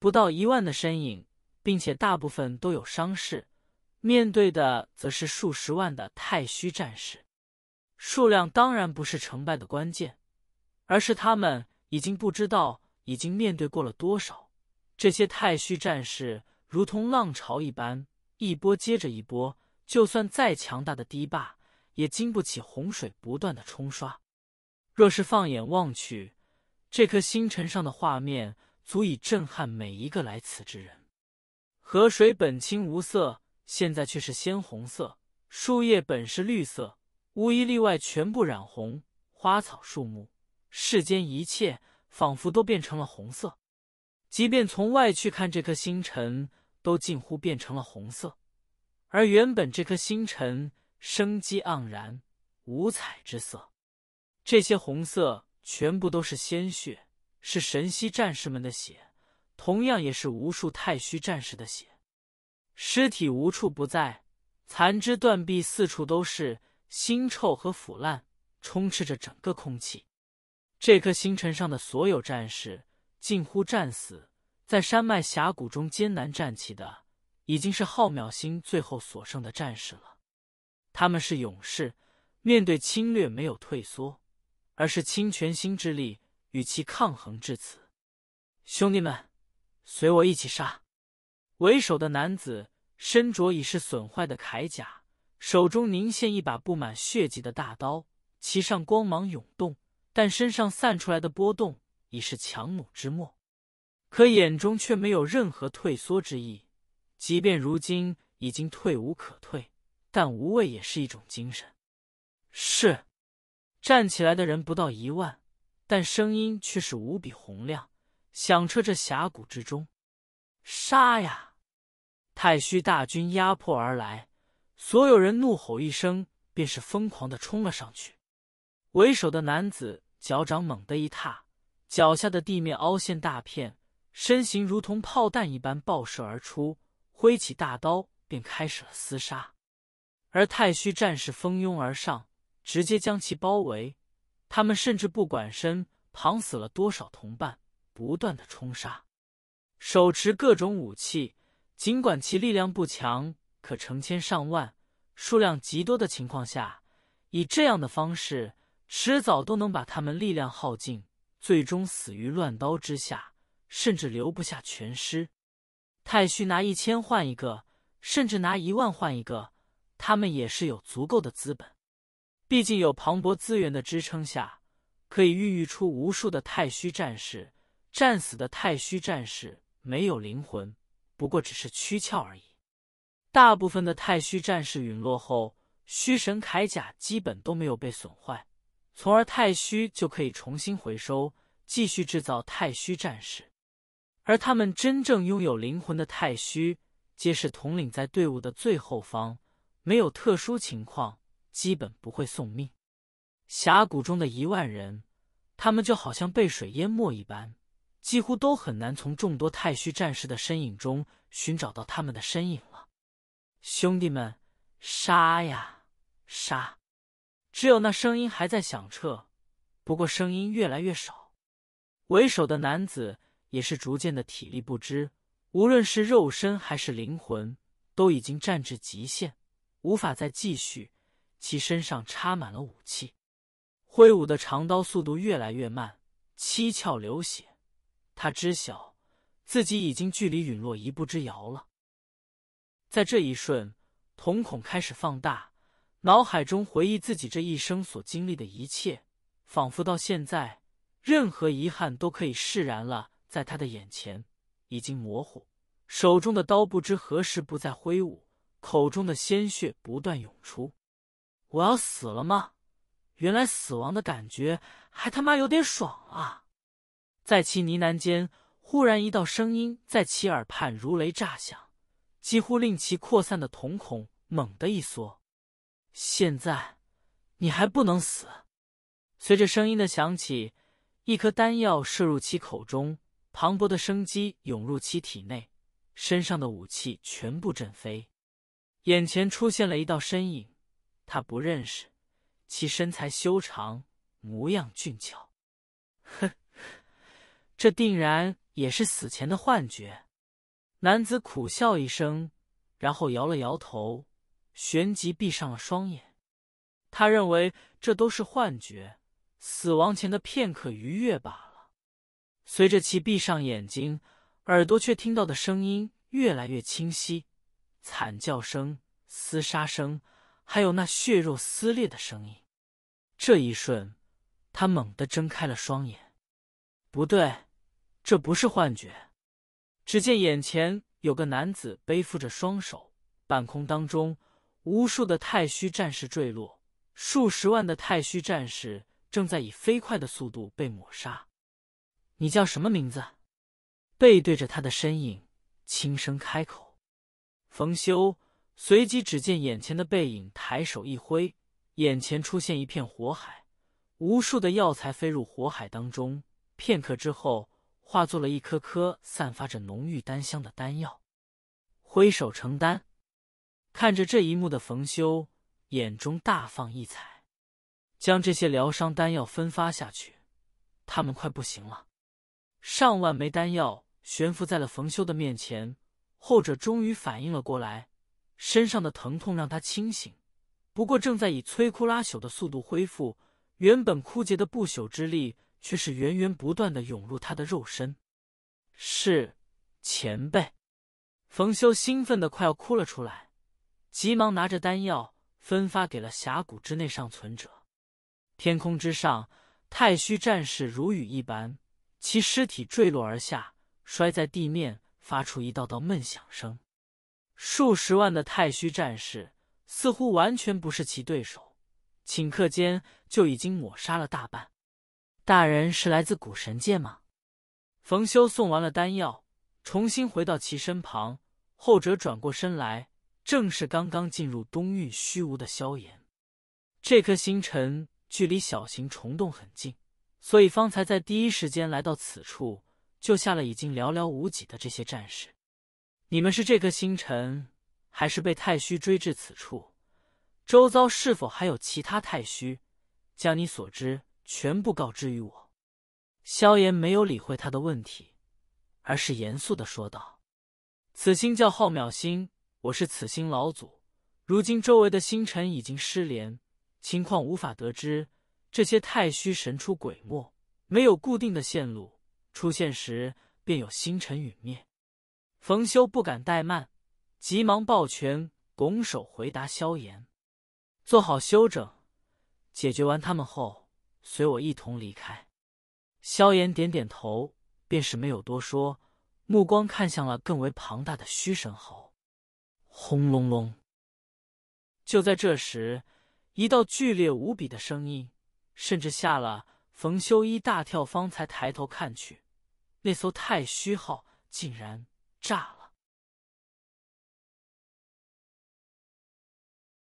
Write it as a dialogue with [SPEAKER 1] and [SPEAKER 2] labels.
[SPEAKER 1] 不到一万的身影，并且大部分都有伤势。面对的则是数十万的太虚战士，数量当然不是成败的关键，而是他们已经不知道已经面对过了多少。这些太虚战士如同浪潮一般，一波接着一波，就算再强大的堤坝，也经不起洪水不断的冲刷。若是放眼望去，这颗星辰上的画面。足以震撼每一个来此之人。河水本清无色，现在却是鲜红色；树叶本是绿色，无一例外全部染红；花草树木，世间一切仿佛都变成了红色。即便从外去看，这颗星辰都近乎变成了红色。而原本这颗星辰生机盎然，五彩之色，这些红色全部都是鲜血。是神虚战士们的血，同样也是无数太虚战士的血。尸体无处不在，残肢断臂四处都是，腥臭和腐烂充斥着整个空气。这颗星辰上的所有战士近乎战死，在山脉峡谷中艰难站起的，已经是浩渺星最后所剩的战士了。他们是勇士，面对侵略没有退缩，而是倾全心之力。与其抗衡至此，兄弟们，随我一起杀！为首的男子身着已是损坏的铠甲，手中凝现一把布满血迹的大刀，其上光芒涌动，但身上散出来的波动已是强弩之末。可眼中却没有任何退缩之意，即便如今已经退无可退，但无畏也是一种精神。是，站起来的人不到一万。但声音却是无比洪亮，响彻这峡谷之中。杀呀！太虚大军压迫而来，所有人怒吼一声，便是疯狂的冲了上去。为首的男子脚掌猛地一踏，脚下的地面凹陷大片，身形如同炮弹一般爆射而出，挥起大刀便开始了厮杀。而太虚战士蜂拥而上，直接将其包围。他们甚至不管身旁死了多少同伴，不断的冲杀，手持各种武器，尽管其力量不强，可成千上万、数量极多的情况下，以这样的方式，迟早都能把他们力量耗尽，最终死于乱刀之下，甚至留不下全尸。太虚拿一千换一个，甚至拿一万换一个，他们也是有足够的资本。毕竟有磅礴资源的支撑下，可以孕育出无数的太虚战士。战死的太虚战士没有灵魂，不过只是躯壳而已。大部分的太虚战士陨落后，虚神铠甲基本都没有被损坏，从而太虚就可以重新回收，继续制造太虚战士。而他们真正拥有灵魂的太虚，皆是统领在队伍的最后方，没有特殊情况。基本不会送命。峡谷中的一万人，他们就好像被水淹没一般，几乎都很难从众多太虚战士的身影中寻找到他们的身影了。兄弟们，杀呀杀！只有那声音还在响彻，不过声音越来越少。为首的男子也是逐渐的体力不支，无论是肉身还是灵魂，都已经战至极限，无法再继续。其身上插满了武器，挥舞的长刀速度越来越慢，七窍流血。他知晓自己已经距离陨落一步之遥了。在这一瞬，瞳孔开始放大，脑海中回忆自己这一生所经历的一切，仿佛到现在任何遗憾都可以释然了。在他的眼前已经模糊，手中的刀不知何时不再挥舞，口中的鲜血不断涌出。我要死了吗？原来死亡的感觉还他妈有点爽啊！在其呢喃间，忽然一道声音在其耳畔如雷炸响，几乎令其扩散的瞳孔猛地一缩。现在你还不能死！随着声音的响起，一颗丹药射入其口中，磅礴的生机涌入其体内，身上的武器全部震飞，眼前出现了一道身影。他不认识，其身材修长，模样俊俏。哼，这定然也是死前的幻觉。男子苦笑一声，然后摇了摇头，旋即闭上了双眼。他认为这都是幻觉，死亡前的片刻愉悦罢了。随着其闭上眼睛，耳朵却听到的声音越来越清晰：惨叫声、厮杀声。还有那血肉撕裂的声音，这一瞬，他猛地睁开了双眼。不对，这不是幻觉。只见眼前有个男子背负着双手，半空当中，无数的太虚战士坠落，数十万的太虚战士正在以飞快的速度被抹杀。你叫什么名字？背对着他的身影，轻声开口：“冯修。”随即，只见眼前的背影抬手一挥，眼前出现一片火海，无数的药材飞入火海当中。片刻之后，化作了一颗颗散发着浓郁丹香的丹药。挥手成丹，看着这一幕的冯修眼中大放异彩，将这些疗伤丹药分发下去。他们快不行了，上万枚丹药悬浮在了冯修的面前，后者终于反应了过来。身上的疼痛让他清醒，不过正在以摧枯拉朽的速度恢复。原本枯竭的不朽之力却是源源不断的涌入他的肉身。是前辈，冯修兴奋的快要哭了出来，急忙拿着丹药分发给了峡谷之内尚存者。天空之上，太虚战士如雨一般，其尸体坠落而下，摔在地面，发出一道道闷响声。数十万的太虚战士似乎完全不是其对手，顷刻间就已经抹杀了大半。大人是来自古神界吗？冯修送完了丹药，重新回到其身旁。后者转过身来，正是刚刚进入东域虚无的萧炎。这颗星辰距离小型虫洞很近，所以方才在第一时间来到此处，救下了已经寥寥无几的这些战士。你们是这颗星辰，还是被太虚追至此处？周遭是否还有其他太虚？将你所知全部告知于我。萧炎没有理会他的问题，而是严肃的说道：“此星叫浩渺星，我是此星老祖。如今周围的星辰已经失联，情况无法得知。这些太虚神出鬼没，没有固定的线路，出现时便有星辰陨灭。”冯修不敢怠慢，急忙抱拳拱手回答萧炎：“做好休整，解决完他们后，随我一同离开。”萧炎点点头，便是没有多说，目光看向了更为庞大的虚神猴。轰隆隆！就在这时，一道剧烈无比的声音，甚至吓了冯修一大跳，方才抬头看去，那艘太虚号竟然……炸。